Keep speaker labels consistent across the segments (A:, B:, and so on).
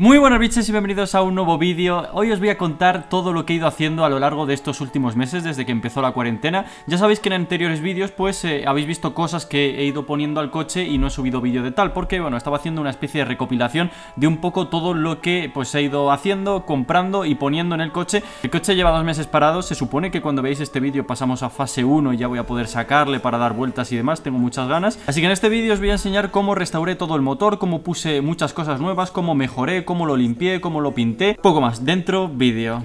A: Muy buenas bitches y bienvenidos a un nuevo vídeo Hoy os voy a contar todo lo que he ido haciendo a lo largo de estos últimos meses Desde que empezó la cuarentena Ya sabéis que en anteriores vídeos pues eh, habéis visto cosas que he ido poniendo al coche Y no he subido vídeo de tal Porque bueno, estaba haciendo una especie de recopilación De un poco todo lo que pues he ido haciendo, comprando y poniendo en el coche El coche lleva dos meses parado Se supone que cuando veáis este vídeo pasamos a fase 1 Y ya voy a poder sacarle para dar vueltas y demás Tengo muchas ganas Así que en este vídeo os voy a enseñar cómo restauré todo el motor Cómo puse muchas cosas nuevas, cómo mejoré cómo lo limpié, cómo lo pinté. Poco más dentro, vídeo.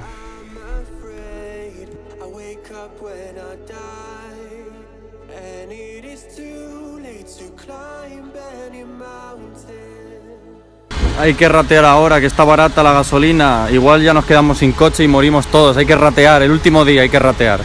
A: Hay que ratear ahora, que está barata la gasolina. Igual ya nos quedamos sin coche y morimos todos. Hay que ratear, el último día hay que ratear.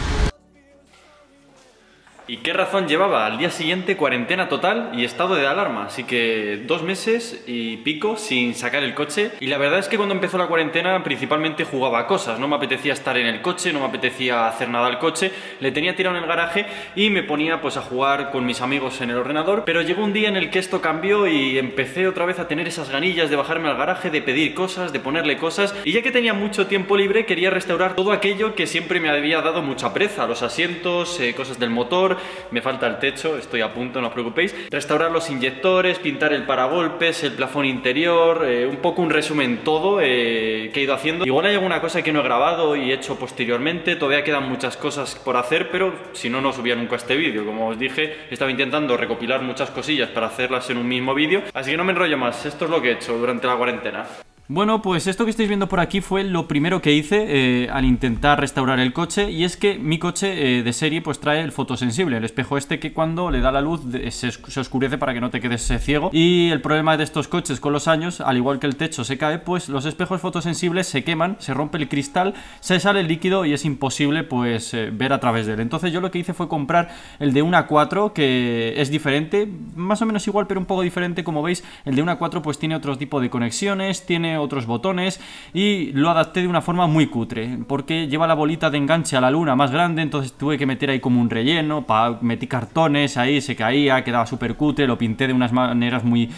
A: ¿Y qué razón llevaba? Al día siguiente cuarentena total y estado de alarma, así que dos meses y pico sin sacar el coche. Y la verdad es que cuando empezó la cuarentena principalmente jugaba a cosas, no me apetecía estar en el coche, no me apetecía hacer nada al coche, le tenía tirado en el garaje y me ponía pues a jugar con mis amigos en el ordenador, pero llegó un día en el que esto cambió y empecé otra vez a tener esas ganillas de bajarme al garaje, de pedir cosas, de ponerle cosas, y ya que tenía mucho tiempo libre quería restaurar todo aquello que siempre me había dado mucha preza, los asientos, eh, cosas del motor, me falta el techo, estoy a punto, no os preocupéis. Restaurar los inyectores, pintar el paragolpes, el plafón interior, eh, un poco un resumen todo eh, que he ido haciendo. Igual hay alguna cosa que no he grabado y he hecho posteriormente, todavía quedan muchas cosas por hacer, pero si no, no subía nunca este vídeo. Como os dije, estaba intentando recopilar muchas cosillas para hacerlas en un mismo vídeo, así que no me enrollo más, esto es lo que he hecho durante la cuarentena. Bueno, pues esto que estáis viendo por aquí fue lo primero que hice eh, al intentar restaurar el coche y es que mi coche eh, de serie pues trae el fotosensible, el espejo este que cuando le da la luz se, oscurece para que no te quedes eh, ciego y el problema de estos coches con los años, al igual que el techo se cae, pues los espejos fotosensibles se queman, se rompe el cristal, se sale el líquido y es imposible pues ver a través de él. Entonces yo lo que hice fue comprar el de una 4, que es diferente, más o menos igual pero un poco diferente como veis, el de una 4, pues tiene otro tipo de conexiones, tiene otros botones y lo adapté de una forma muy cutre, porque lleva la bolita de enganche a la luna más grande, entonces tuve que meter ahí como un relleno, metí cartones ahí, se caía, quedaba súper cutre, lo pinté de unas maneras muy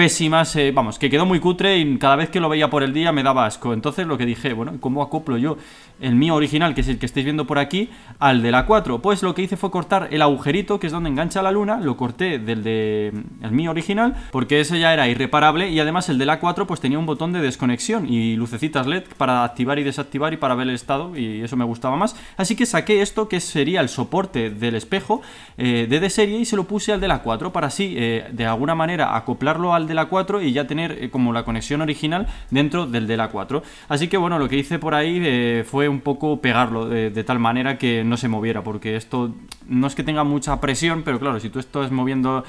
A: pésimas, eh, vamos, que quedó muy cutre y cada vez que lo veía por el día me daba asco. Entonces lo que dije, bueno, ¿cómo acoplo yo el mío original, que es el que estáis viendo por aquí, al de la 4? Pues lo que hice fue cortar el agujerito, que es donde engancha la luna, lo corté del de mm, el mío original, porque ese ya era irreparable y además el de la 4 pues tenía un botón de desconexión y lucecitas LED para activar y desactivar y para ver el estado y eso me gustaba más. Así que saqué esto que sería el soporte del espejo eh, de, de serie y se lo puse al de la 4 para así eh, de alguna manera acoplarlo al de la 4 y ya tener eh, como la conexión original dentro del de la 4. Así que bueno, lo que hice por ahí eh, fue un poco pegarlo eh, de, tal manera que no se moviera, porque esto no es que tenga mucha presión, pero claro, si tú estás moviendo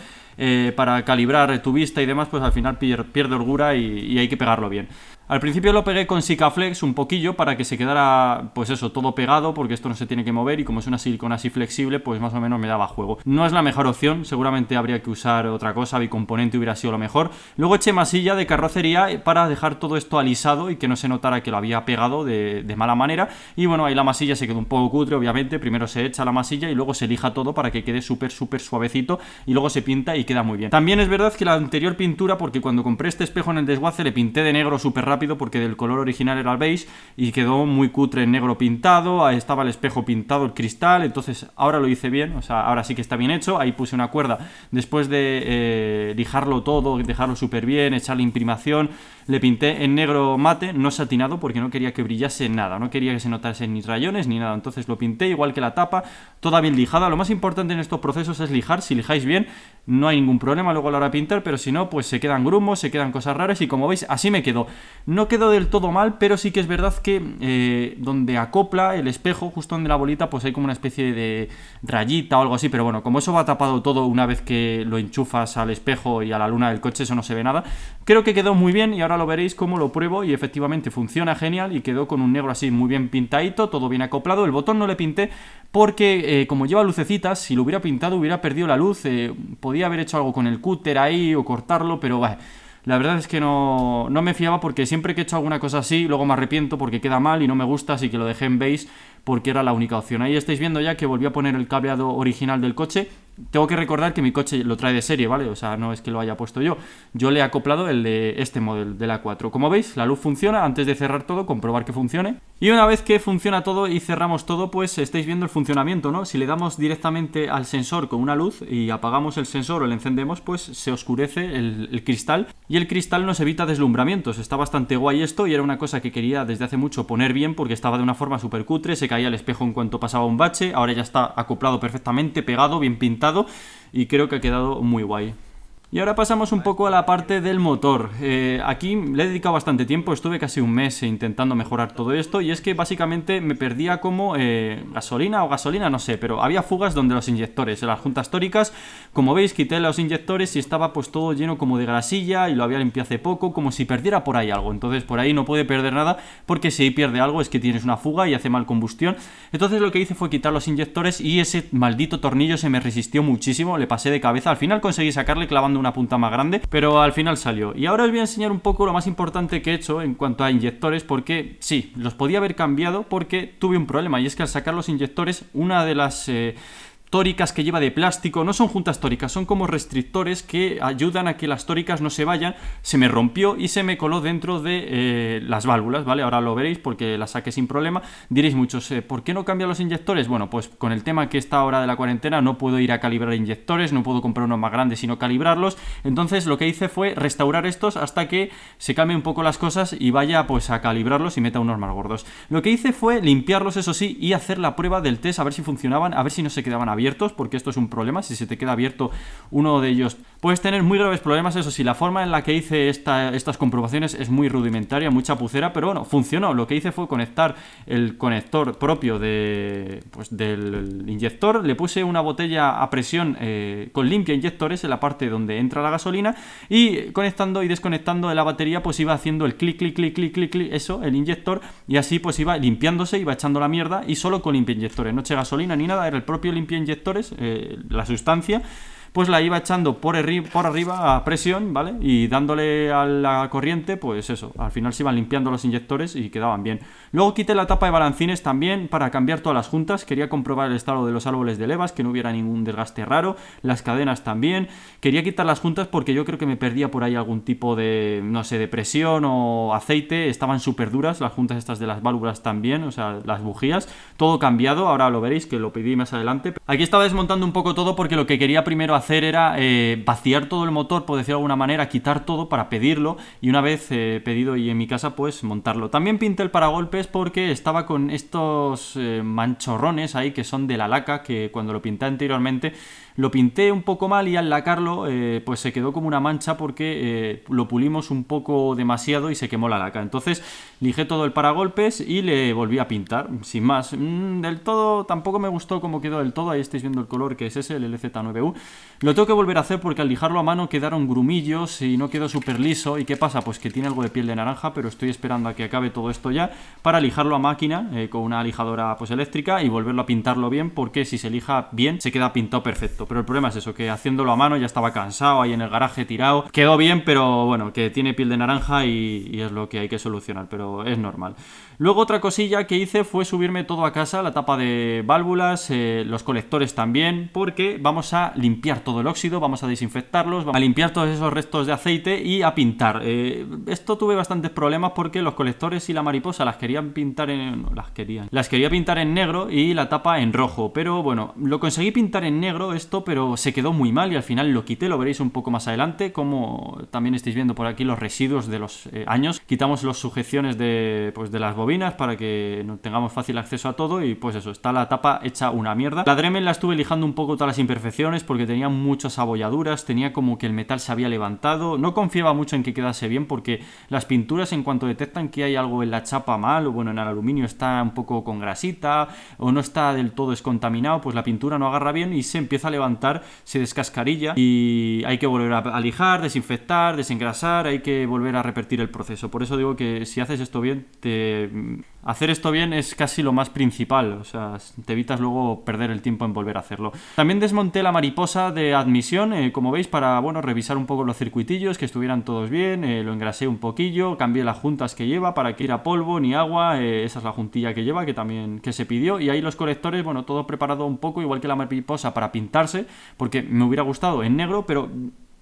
A: para calibrar tu vista y demás, pues al final pierde, holgura y hay que pegarlo bien. Al principio lo pegué con Sikaflex un poquillo para que se quedara, pues eso, todo pegado, porque esto no se tiene que mover y como es una silicona así flexible, pues más o menos me daba juego. No es la mejor opción, seguramente habría que usar otra cosa, bicomponente hubiera sido lo mejor. Luego eché masilla de carrocería eh, para dejar todo esto alisado y que no se notara que lo había pegado de, de mala manera. Y bueno, ahí la masilla se quedó un poco cutre, obviamente. Primero se echa la masilla y luego se lija todo para que quede súper, súper suavecito y luego se pinta y queda muy bien. También es verdad que la anterior pintura, porque cuando compré este espejo en el desguace le pinté de negro súper rápido porque del color original era el beige y quedó muy cutre en negro pintado, ahí estaba el espejo pintado, el cristal, entonces ahora lo hice bien, o sea, ahora sí que está bien hecho, ahí puse una cuerda, después de eh, lijarlo todo, dejarlo súper bien, echar la imprimación, le pinté en negro mate, no satinado porque no quería que brillase nada, no quería que se notasen ni rayones ni nada, entonces lo pinté igual que la tapa, toda bien lijada, lo más importante en estos procesos es lijar, si lijáis bien no hay ningún problema luego a la hora de pintar, pero si no pues se quedan grumos, se quedan cosas raras y como veis así me quedó. No quedó del todo mal, pero sí que es verdad que eh, donde acopla el espejo, justo donde la bolita, pues hay como una especie de rayita o algo así. Pero bueno, como eso va tapado todo una vez que lo enchufas al espejo y a la luna del coche, eso no se ve nada. Creo que quedó muy bien y ahora lo veréis cómo lo pruebo y efectivamente funciona genial y quedó con un negro así muy bien pintadito, todo bien acoplado. El botón no le pinté porque eh, como lleva lucecitas, si lo hubiera pintado hubiera perdido la luz. Eh, podía haber hecho algo con el cúter ahí o cortarlo, pero vaya. La verdad es que no, me fiaba porque siempre que he hecho alguna cosa así, luego me arrepiento porque queda mal y no me gusta, así que lo dejé en base porque era la única opción. Ahí estáis viendo ya que volví a poner el cableado original del coche. Tengo que recordar que mi coche lo trae de serie, ¿vale? O sea, no es que lo haya puesto yo. Yo le he acoplado el de este modelo, del A4. Como veis, la luz funciona. Antes de cerrar todo, comprobar que funcione. Y una vez que funciona todo y cerramos todo, pues estáis viendo el funcionamiento, ¿no? Si le damos directamente al sensor con una luz y apagamos el sensor o le encendemos, pues se oscurece el, el cristal. Y el cristal nos evita deslumbramientos. Está bastante guay esto y era una cosa que quería desde hace mucho poner bien porque estaba de una forma súper cutre. Se caía al espejo en cuanto pasaba un bache, ahora ya está acoplado perfectamente, pegado, bien pintado y creo que ha quedado muy guay. Y ahora pasamos un poco a la parte del motor. Eh, aquí le he dedicado bastante tiempo, estuve casi un mes intentando mejorar todo esto y es que básicamente me perdía como eh, gasolina o gasolina, no sé, pero había fugas donde los inyectores, en las juntas tóricas, como veis quité los inyectores y estaba pues todo lleno como de grasilla y lo había limpiado hace poco, como si perdiera por ahí algo. Entonces por ahí no puede perder nada porque si pierde algo es que tienes una fuga y hace mal combustión. Entonces lo que hice fue quitar los inyectores y ese maldito tornillo se me resistió muchísimo, le pasé de cabeza, al final conseguí sacarle clavando una punta más grande, pero al final salió. Y ahora os voy a enseñar un poco lo más importante que he hecho en cuanto a inyectores, porque sí, los podía haber cambiado porque tuve un problema, y es que al sacar los inyectores, una de las... Eh, tóricas que lleva de plástico, no son juntas tóricas, son como restrictores que ayudan a que las tóricas no se vayan, se me rompió y se me coló dentro de eh, las válvulas, ¿vale? Ahora lo veréis porque la saqué sin problema, diréis muchos, eh, ¿por qué no cambian los inyectores? Bueno, pues con el tema que está ahora de la cuarentena no puedo ir a calibrar inyectores, no puedo comprar unos más grandes sino calibrarlos, entonces lo que hice fue restaurar estos hasta que se cambien un poco las cosas y vaya pues a calibrarlos y meta unos más gordos. Lo que hice fue limpiarlos eso sí y hacer la prueba del test a ver si funcionaban, a ver si no se quedaban abiertos porque esto es un problema, si se te queda abierto uno de ellos, puedes tener muy graves problemas, eso sí, la forma en la que hice estas comprobaciones es muy rudimentaria, mucha chapucera pero bueno, funcionó, lo que hice fue conectar el conector propio pues, del inyector, le puse una botella a presión eh, con limpia inyectores en la parte donde entra la gasolina y conectando y desconectando de la batería pues iba haciendo el clic, clic, clic, clic, clic, clic, eso, el inyector y así pues iba limpiándose, iba echando la mierda y solo con limpia inyectores, no gasolina ni nada, era el propio limpia inyector eh, la sustancia, pues la iba echando por, arriba a presión, ¿vale? Y dándole a la corriente, pues eso, al final se iban limpiando los inyectores y quedaban bien. Luego quité la tapa de balancines también para cambiar todas las juntas, quería comprobar el estado de los árboles de levas, que no hubiera ningún desgaste raro, las cadenas también, quería quitar las juntas porque yo creo que me perdía por ahí algún tipo de, no sé, de presión o aceite, estaban súper duras, las juntas estas de las válvulas también, o sea, las bujías, todo cambiado, ahora lo veréis que lo pedí más adelante. Aquí estaba desmontando un poco todo porque lo que quería primero hacer hacer era eh, vaciar todo el motor, por decirlo de alguna manera, quitar todo para pedirlo y una vez eh, pedido y en mi casa, pues montarlo. También pinté el paragolpes porque estaba con estos eh, manchorrones ahí que son de la laca, que cuando lo pinté anteriormente lo pinté un poco mal y al lacarlo eh, pues se quedó como una mancha porque eh, lo pulimos un poco demasiado y se quemó la laca. Entonces lijé todo el paragolpes y le volví a pintar, sin más. Mm, del todo tampoco me gustó como quedó del todo, ahí estáis viendo el color que es ese, el LZ9U. Lo tengo que volver a hacer porque al lijarlo a mano quedaron grumillos y no quedó súper liso. ¿Y qué pasa? Pues que tiene algo de piel de naranja, pero estoy esperando a que acabe todo esto ya para lijarlo a máquina eh, con una lijadora pues eléctrica y volverlo a pintarlo bien porque si se lija bien se queda pintado perfecto. Pero el problema es eso, que haciéndolo a mano ya estaba cansado ahí en el garaje tirado. Quedó bien, pero bueno, que tiene piel de naranja y, es lo que hay que solucionar, pero es normal. Luego otra cosilla que hice fue subirme todo a casa, la tapa de válvulas, eh, los colectores también, porque vamos a limpiar todo el óxido, vamos a desinfectarlos, vamos a limpiar todos esos restos de aceite y a pintar. Eh, esto tuve bastantes problemas porque los colectores y la mariposa las querían pintar en... las querían. Las quería pintar en negro y la tapa en rojo, pero bueno, lo conseguí pintar en negro esto, pero se quedó muy mal y al final lo quité, lo veréis un poco más adelante, como también estáis viendo por aquí los residuos de los eh, años. Quitamos las sujeciones de, pues, de las bobinas para que tengamos fácil acceso a todo y pues eso, está la tapa hecha una mierda. La Dremel la estuve lijando un poco todas las imperfecciones porque tenía muchas abolladuras, tenía como que el metal se había levantado, no confiaba mucho en que quedase bien porque las pinturas en cuanto detectan que hay algo en la chapa mal o bueno en el aluminio está un poco con grasita o no está del todo descontaminado, pues la pintura no agarra bien y se empieza a levantar, se descascarilla y hay que volver a lijar, desinfectar, desengrasar, hay que volver a repetir el proceso. Por eso digo que si haces esto bien te hacer esto bien es casi lo más principal, o sea, te evitas luego perder el tiempo en volver a hacerlo. También desmonté la mariposa de admisión, eh, como veis, para, bueno, revisar un poco los circuitillos, que estuvieran todos bien, eh, lo engrasé un poquillo, cambié las juntas que lleva para que ir a polvo ni agua, eh, esa es la juntilla que lleva, que también que se pidió, y ahí los colectores, bueno, todo preparado un poco, igual que la mariposa, para pintarse, porque me hubiera gustado en negro, pero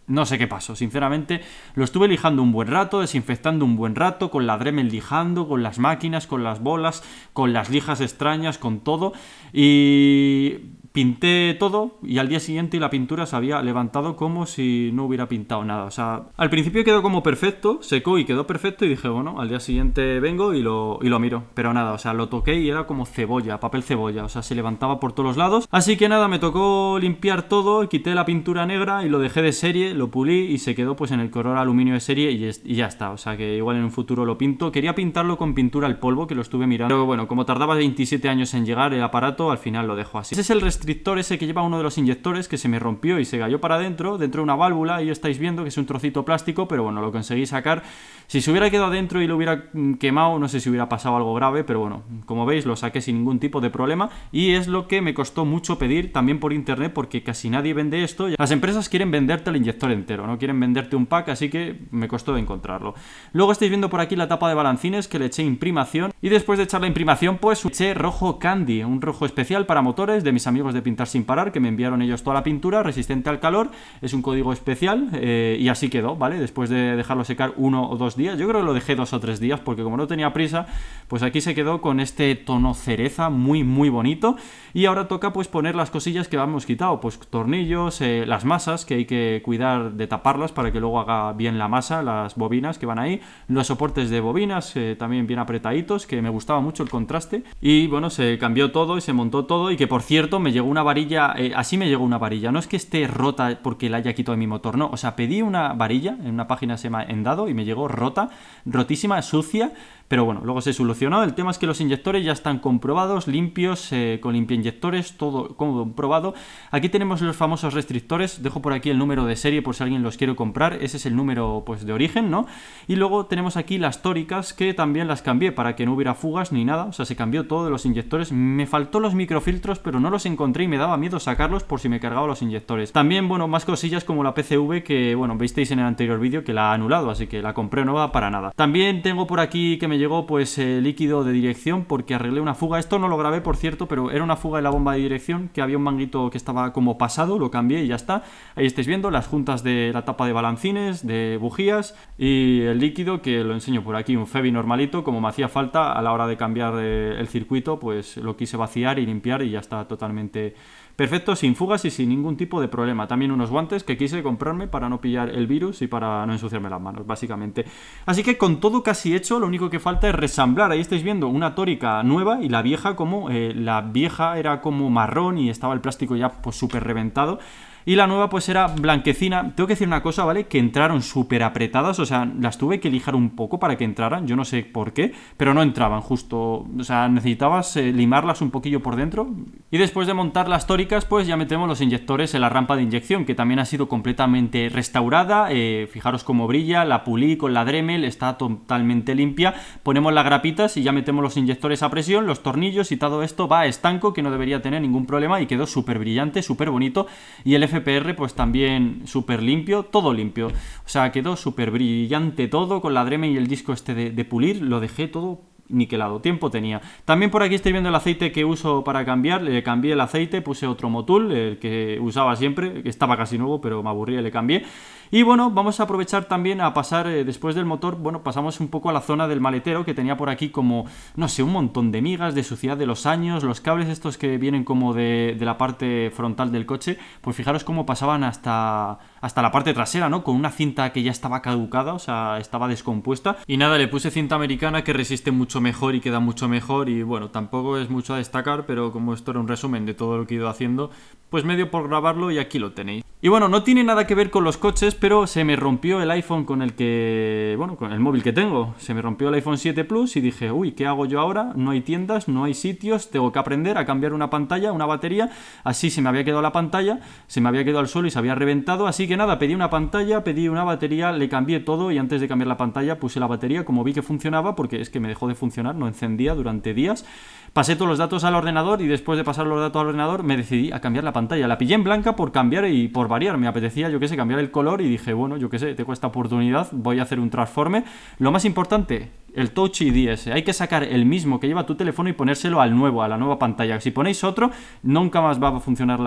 A: no sé qué pasó, sinceramente. Lo estuve lijando un buen rato, desinfectando un buen rato, con la Dremel lijando, con las máquinas, con las bolas, con las lijas extrañas, con todo. Y pinté todo y al día siguiente la pintura se había levantado como si no hubiera pintado nada. O sea, al principio quedó como perfecto, secó y quedó perfecto y dije, bueno, al día siguiente vengo y lo, y lo miro. Pero nada, o sea, lo toqué y era como cebolla, papel cebolla, o sea, se levantaba por todos los lados. Así que nada, me tocó limpiar todo, quité la pintura negra y lo dejé de serie, lo pulí y se quedó pues en el color aluminio de serie y, ya está. O sea, que igual en un futuro lo pinto. Quería pintarlo con pintura al polvo, que lo estuve mirando. Pero bueno, como tardaba 27 años en llegar el aparato, al final lo dejo así. Ese es el resto ese que lleva uno de los inyectores que se me rompió y se cayó para adentro, dentro de una válvula, ahí estáis viendo que es un trocito plástico, pero bueno, lo conseguí sacar. Si se hubiera quedado adentro y lo hubiera mm, quemado, no sé si hubiera pasado algo grave, pero bueno, como veis lo saqué sin ningún tipo de problema y es lo que me costó mucho pedir también por internet porque casi nadie vende esto. Las empresas quieren venderte el inyector entero, no quieren venderte un pack, así que me costó encontrarlo. Luego estáis viendo por aquí la tapa de balancines que le eché imprimación y después de echar la imprimación pues eché rojo candy, un rojo especial para motores de mis amigos de Pintar Sin Parar, que me enviaron ellos toda la pintura, resistente al calor, es un código especial eh, y así quedó, ¿vale? Después de dejarlo secar uno o dos días, yo creo que lo dejé dos o tres días porque como no tenía prisa, pues aquí se quedó con este tono cereza muy muy bonito y ahora toca pues poner las cosillas que hemos quitado, pues tornillos, eh, las masas que hay que cuidar de taparlas para que luego haga bien la masa, las bobinas que van ahí, los soportes de bobinas eh, también bien apretaditos, que me gustaba mucho el contraste y bueno, se cambió todo y se montó todo y que por cierto me llegó una varilla, eh, así me llegó una varilla, no es que esté rota porque la haya quitado de mi motor, no, o sea, pedí una varilla en una página se se ha Endado y me llegó rota, rotísima, sucia, pero bueno, luego se solucionó. El tema es que los inyectores ya están comprobados, limpios, eh, con limpia inyectores, todo comprobado. Aquí tenemos los famosos restrictores. Dejo por aquí el número de serie por si alguien los quiere comprar. Ese es el número pues, de origen, ¿no? Y luego tenemos aquí las tóricas que también las cambié para que no hubiera fugas ni nada. O sea, se cambió todo de los inyectores. Me faltó los microfiltros, pero no los encontré y me daba miedo sacarlos por si me cargaba los inyectores. También, bueno, más cosillas como la PCV que, bueno, visteis en el anterior vídeo que la ha anulado, así que la compré nueva para nada. También tengo por aquí que me llegó pues el líquido de dirección porque arreglé una fuga. Esto no lo grabé, por cierto, pero era una fuga de la bomba de dirección que había un manguito que estaba como pasado, lo cambié y ya está. Ahí estáis viendo las juntas de la tapa de balancines, de bujías y el líquido que lo enseño por aquí, un Febi normalito, como me hacía falta a la hora de cambiar eh, el circuito, pues lo quise vaciar y limpiar y ya está totalmente perfecto, sin fugas y sin ningún tipo de problema. También unos guantes que quise comprarme para no pillar el virus y para no ensuciarme las manos, básicamente. Así que con todo casi hecho, lo único que falta falta es resamblar. Ahí estáis viendo una tórica nueva y la vieja como... Eh, la vieja era como marrón y estaba el plástico ya pues súper reventado. Y la nueva pues era blanquecina. Tengo que decir una cosa, ¿vale? Que entraron súper apretadas, o sea, las tuve que lijar un poco para que entraran, yo no sé por qué, pero no entraban justo, o sea, necesitabas eh, limarlas un poquillo por dentro. Y después de montar las tóricas, pues ya metemos los inyectores en la rampa de inyección, que también ha sido completamente restaurada. Eh, fijaros cómo brilla, la pulí con la Dremel, está totalmente limpia. Ponemos las grapitas y ya metemos los inyectores a presión, los tornillos y todo esto va estanco, que no debería tener ningún problema y quedó súper brillante, súper bonito. Y el FPR pues también súper limpio, todo limpio. O sea, quedó súper brillante todo con la Dreme y el disco este de, pulir, lo dejé todo niquelado, tiempo tenía. También por aquí estoy viendo el aceite que uso para cambiar, le cambié el aceite, puse otro Motul, el que usaba siempre, que estaba casi nuevo, pero me aburría, le cambié. Y bueno, vamos a aprovechar también a pasar, eh, después del motor, bueno, pasamos un poco a la zona del maletero que tenía por aquí como, no sé, un montón de migas, de suciedad de los años, los cables estos que vienen como de, la parte frontal del coche, pues fijaros cómo pasaban hasta, hasta la parte trasera, ¿no? Con una cinta que ya estaba caducada, o sea, estaba descompuesta. Y nada, le puse cinta americana que resiste mucho mejor y queda mucho mejor y bueno, tampoco es mucho a destacar, pero como esto era un resumen de todo lo que he ido haciendo, pues medio por grabarlo y aquí lo tenéis. Y bueno, no tiene nada que ver con los coches, pero se me rompió el iPhone con el que, bueno, con el móvil que tengo. Se me rompió el iPhone 7 Plus y dije, uy, ¿qué hago yo ahora? No hay tiendas, no hay sitios, tengo que aprender a cambiar una pantalla, una batería. Así se me había quedado la pantalla, se me había quedado al suelo y se había reventado. Así que nada, pedí una pantalla, pedí una batería, le cambié todo y antes de cambiar la pantalla puse la batería como vi que funcionaba, porque es que me dejó de funcionar, no encendía durante días. Pasé todos los datos al ordenador y después de pasar los datos al ordenador me decidí a cambiar la pantalla. La pillé en blanca por cambiar y por variar. Me apetecía, yo qué sé, cambiar el color y dije, bueno, yo que sé, tengo esta oportunidad, voy a hacer un transforme. Lo más importante, el Touch ID Hay que sacar el mismo que lleva tu teléfono y ponérselo al nuevo, a la nueva pantalla. Si ponéis otro, nunca más va a funcionar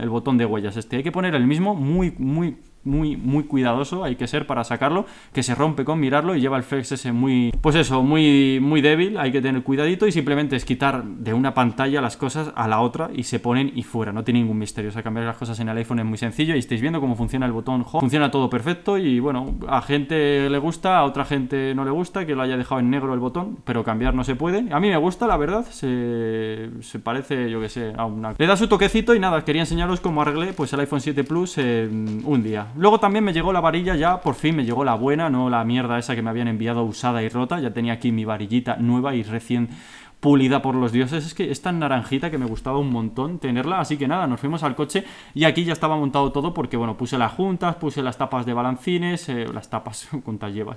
A: el botón de huellas este. Hay que poner el mismo muy, muy muy, muy cuidadoso hay que ser para sacarlo, que se rompe con mirarlo y lleva el flex ese muy, pues eso, muy, muy débil, hay que tener cuidadito y simplemente es quitar de una pantalla las cosas a la otra y se ponen y fuera, no tiene ningún misterio, o sea, cambiar las cosas en el iPhone es muy sencillo y estáis viendo cómo funciona el botón funciona todo perfecto y bueno, a gente le gusta, a otra gente no le gusta, que lo haya dejado en negro el botón, pero cambiar no se puede, a mí me gusta, la verdad, se, parece, yo que sé, a una... Le da su toquecito y nada, quería enseñaros cómo arreglé pues el iPhone 7 Plus en un día. Luego también me llegó la varilla ya, por fin me llegó la buena, no la mierda esa que me habían enviado usada y rota. Ya tenía aquí mi varillita nueva y recién pulida por los dioses. Es que es tan naranjita que me gustaba un montón tenerla. Así que nada, nos fuimos al coche y aquí ya estaba montado todo porque, bueno, puse las juntas, puse las tapas de balancines, eh, las tapas, cuántas llevas,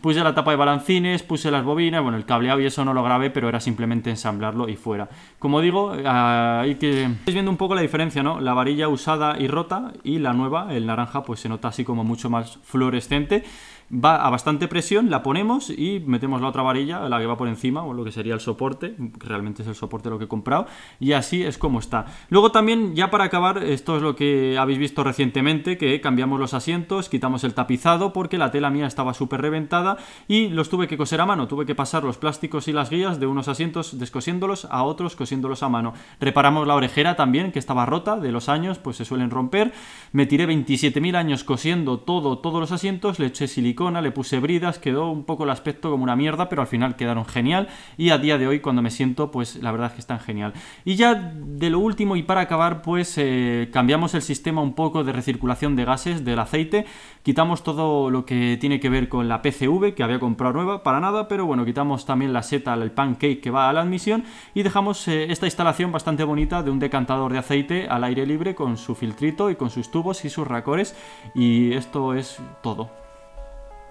A: puse la tapa de balancines, puse las bobinas, bueno, el cableado y eso no lo grabé, pero era simplemente ensamblarlo y fuera. Como digo, eh, hay que... Estáis viendo un poco la diferencia, ¿no? La varilla usada y rota y la nueva, el naranja, pues se nota así como mucho más fluorescente va a bastante presión, la ponemos y metemos la otra varilla, la que va por encima, o lo que sería el soporte, que realmente es el soporte lo que he comprado, y así es como está. Luego también, ya para acabar, esto es lo que habéis visto recientemente, que cambiamos los asientos, quitamos el tapizado, porque la tela mía estaba súper reventada, y los tuve que coser a mano, tuve que pasar los plásticos y las guías de unos asientos descosiéndolos a otros cosiéndolos a mano. Reparamos la orejera también, que estaba rota, de los años, pues se suelen romper. Me tiré 27.000 años cosiendo todo, todos los asientos, le eché silicona le puse bridas, quedó un poco el aspecto como una mierda, pero al final quedaron genial y a día de hoy cuando me siento, pues la verdad es que están genial. Y ya de lo último y para acabar, pues eh, cambiamos el sistema un poco de recirculación de gases del aceite, quitamos todo lo que tiene que ver con la PCV que había comprado nueva, para nada, pero bueno, quitamos también la seta, el pancake que va a la admisión y dejamos eh, esta instalación bastante bonita de un decantador de aceite al aire libre con su filtrito y con sus tubos y sus racores y esto es todo.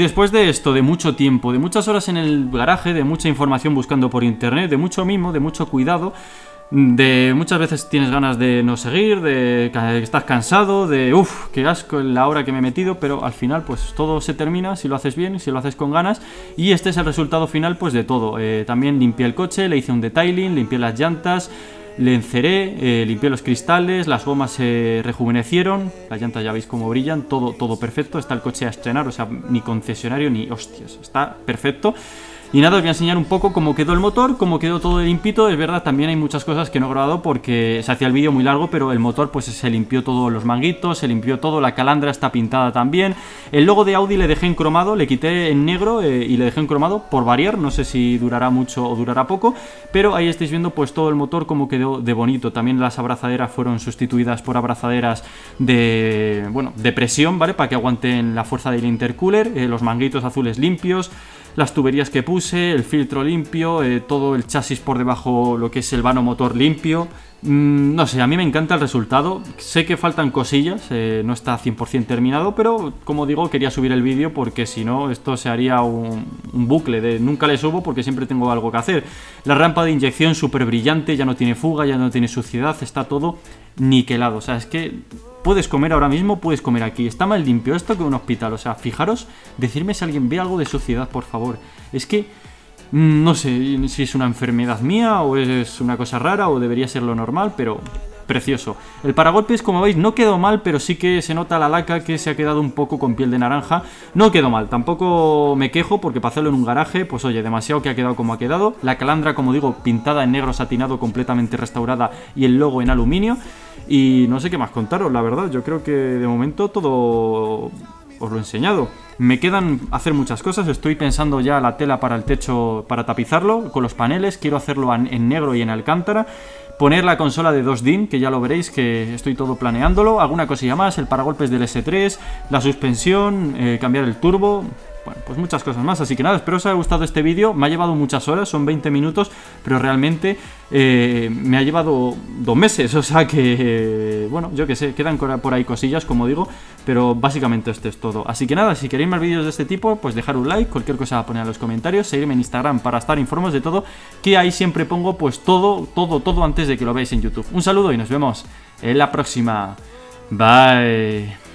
A: Después de esto, de mucho tiempo, de muchas horas en el garaje, de mucha información buscando por internet, de mucho mimo, de mucho cuidado, de muchas veces tienes ganas de no seguir, de que estás cansado, de uff, qué asco en la hora que me he metido, pero al final pues todo se termina si lo haces bien, si lo haces con ganas y este es el resultado final pues de todo. Eh, también limpié el coche, le hice un detailing, limpié las llantas, le enceré, eh, limpié los cristales, las gomas se rejuvenecieron, las llantas ya veis cómo brillan, todo, todo perfecto. Está el coche a estrenar, o sea, ni concesionario ni hostias, está perfecto. Y nada, os voy a enseñar un poco cómo quedó el motor, cómo quedó todo limpito. Es verdad, también hay muchas cosas que no he grabado porque se hacía el vídeo muy largo, pero el motor pues se limpió todos los manguitos, se limpió todo, la calandra está pintada también. El logo de Audi le dejé en cromado, le quité en negro eh, y le dejé en cromado por variar. No sé si durará mucho o durará poco, pero ahí estáis viendo pues todo el motor Como quedó de bonito. También las abrazaderas fueron sustituidas por abrazaderas de, bueno, de presión, ¿vale? Para que aguanten la fuerza del intercooler, eh, los manguitos azules limpios, las tuberías que puse, el filtro limpio, eh, todo el chasis por debajo, lo que es el vano motor limpio, Mm, no sé, a mí me encanta el resultado. Sé que faltan cosillas, eh, no está 100% terminado, pero como digo, quería subir el vídeo porque si no, esto se haría un, bucle de nunca le subo porque siempre tengo algo que hacer. La rampa de inyección súper brillante, ya no tiene fuga, ya no tiene suciedad, está todo niquelado. O sea, es que puedes comer ahora mismo, puedes comer aquí. Está más limpio esto que un hospital. O sea, fijaros, decirme si alguien ve algo de suciedad, por favor. Es que Mm, no sé si es una enfermedad mía o es una cosa rara o debería ser lo normal, pero precioso. El paragolpes, como veis, no quedó mal, pero sí que se nota la laca que se ha quedado un poco con piel de naranja. No quedó mal, tampoco me quejo porque para hacerlo en un garaje, pues oye, demasiado que ha quedado como ha quedado. La calandra, como digo, pintada en negro satinado, completamente restaurada y el logo en aluminio. Y no sé qué más contaros, la verdad, yo creo que de momento todo os lo he enseñado. Me quedan hacer muchas cosas. Estoy pensando ya la tela para el techo, para tapizarlo, con los paneles. Quiero hacerlo en negro y en alcántara poner la consola de 2DIN, que ya lo veréis que estoy todo planeándolo, alguna cosilla más, el paragolpes del S3, la suspensión, eh, cambiar el turbo, pues muchas cosas más. Así que nada, espero os haya gustado este vídeo. Me ha llevado muchas horas, son 20 minutos, pero realmente eh, me ha llevado dos meses. O sea que, bueno, yo que sé, quedan por ahí cosillas, como digo, pero básicamente esto es todo. Así que nada, si queréis más vídeos de este tipo, pues dejar un like, cualquier cosa poner en los comentarios, seguirme en Instagram para estar informados de todo, que ahí siempre pongo pues todo, todo, todo antes de que lo veáis en YouTube. Un saludo y nos vemos en la próxima. Bye.